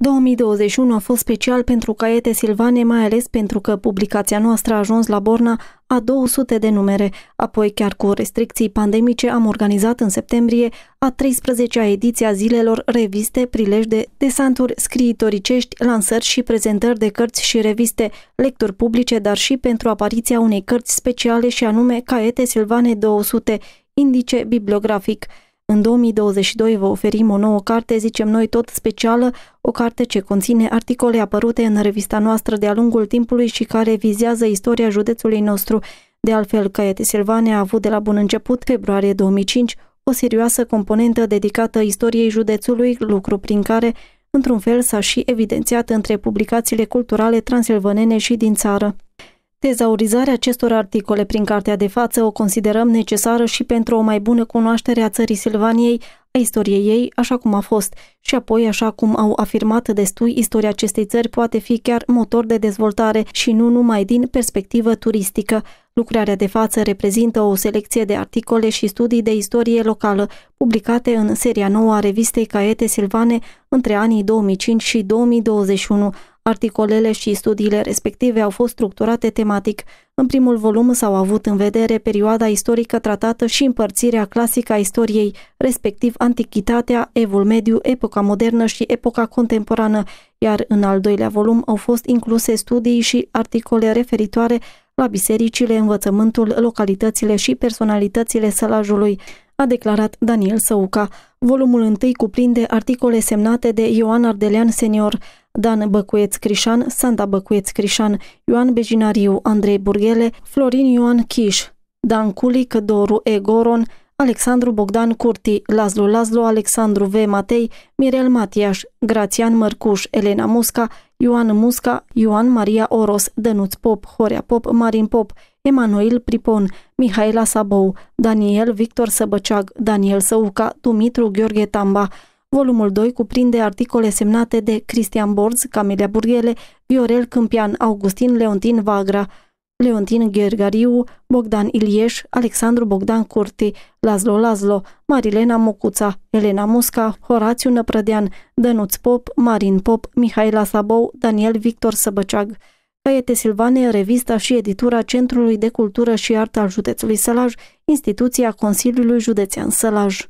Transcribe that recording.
2021 a fost special pentru caiete silvane, mai ales pentru că publicația noastră a ajuns la borna a 200 de numere, apoi chiar cu restricții pandemice am organizat în septembrie a 13-a ediție a zilelor reviste, prilej de desanturi scriitoricești, lansări și prezentări de cărți și reviste, lecturi publice, dar și pentru apariția unei cărți speciale și anume Caiete Silvane 200, indice bibliografic. În 2022 vă oferim o nouă carte, zicem noi tot specială, o carte ce conține articole apărute în revista noastră de-a lungul timpului și care vizează istoria județului nostru. De altfel, Caiete Silvane a avut de la bun început, februarie 2005, o serioasă componentă dedicată istoriei județului, lucru prin care, într-un fel, s-a și evidențiat între publicațiile culturale transilvanene și din țară. Tezaurizarea acestor articole prin cartea de față o considerăm necesară și pentru o mai bună cunoaștere a țării Silvaniei, a istoriei ei, așa cum a fost, și apoi, așa cum au afirmat destui, istoria acestei țări poate fi chiar motor de dezvoltare și nu numai din perspectivă turistică. Lucrarea de față reprezintă o selecție de articole și studii de istorie locală, publicate în seria nouă a revistei Caete Silvane între anii 2005 și 2021, Articolele și studiile respective au fost structurate tematic. În primul volum s-au avut în vedere perioada istorică tratată și împărțirea clasică a istoriei, respectiv Antichitatea, Evul Mediu, Epoca Modernă și Epoca Contemporană, iar în al doilea volum au fost incluse studii și articole referitoare la bisericile, învățământul, localitățile și personalitățile sălajului, a declarat Daniel Săuca. Volumul întâi cuprinde articole semnate de Ioan Ardelean Senior, Dan Băcuieț Crișan, Sanda Băcuieț Crișan, Ioan Bejinariu, Andrei Burghele, Florin Ioan Chiș, Dan Culic, Doru Egoron, Alexandru Bogdan Curti, Lazlo Lazlo, Alexandru V. Matei, Mirel Matiaș, Grațian Mărcuș, Elena Musca, Ioan Musca, Ioan Maria Oros, Dănuț Pop, Horea Pop, Marin Pop, Emanuel Pripon, Mihaela Sabou, Daniel Victor Săbăceag, Daniel Săuca, Dumitru Gheorghe Tamba, Volumul 2 cuprinde articole semnate de Cristian Borz, Camelia Burghele, Viorel Câmpian, Augustin Leontin Vagra, Leontin Ghergariu, Bogdan Ilieș, Alexandru Bogdan Curti, Lazlo Lazlo, Marilena Mocuța, Elena Musca, Horațiu Năprădean, Dănuț Pop, Marin Pop, Mihaela Sabou, Daniel Victor Săbăceag. Caiete Silvane, revista și editura Centrului de Cultură și Artă al Județului Sălaj, instituția Consiliului Județean Sălaj.